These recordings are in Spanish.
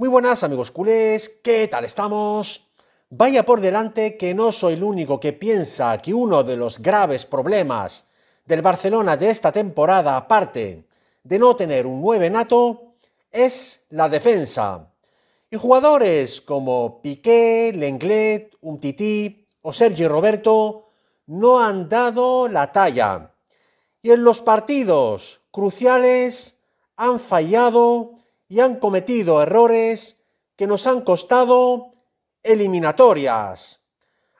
Muy buenas amigos culés, ¿qué tal estamos? Vaya por delante que no soy el único que piensa que uno de los graves problemas del Barcelona de esta temporada, aparte de no tener un 9 nato, es la defensa. Y jugadores como Piqué, Lenglet, Umtiti o Sergi Roberto no han dado la talla. Y en los partidos cruciales han fallado y han cometido errores que nos han costado eliminatorias.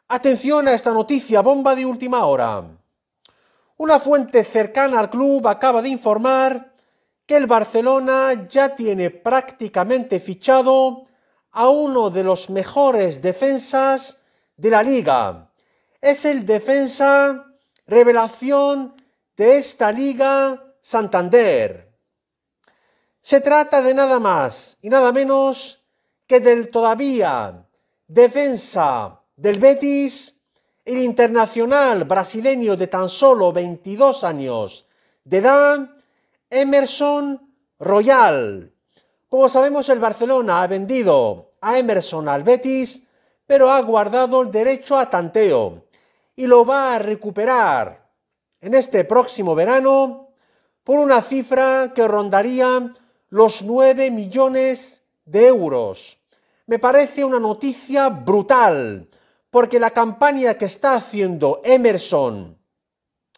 Atención a esta noticia bomba de última hora. Una fuente cercana al club acaba de informar que el Barcelona ya tiene prácticamente fichado a uno de los mejores defensas de la liga. Es el defensa revelación de esta liga Santander. Se trata de nada más y nada menos que del todavía defensa del Betis, el internacional brasileño de tan solo 22 años de edad, Emerson Royal. Como sabemos, el Barcelona ha vendido a Emerson al Betis, pero ha guardado el derecho a tanteo y lo va a recuperar en este próximo verano por una cifra que rondaría los 9 millones de euros. Me parece una noticia brutal, porque la campaña que está haciendo Emerson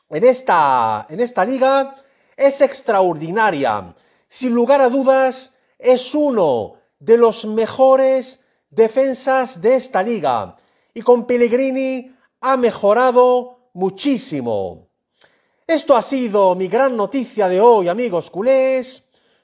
en esta, en esta liga es extraordinaria. Sin lugar a dudas, es uno de los mejores defensas de esta liga y con Pellegrini ha mejorado muchísimo. Esto ha sido mi gran noticia de hoy, amigos culés.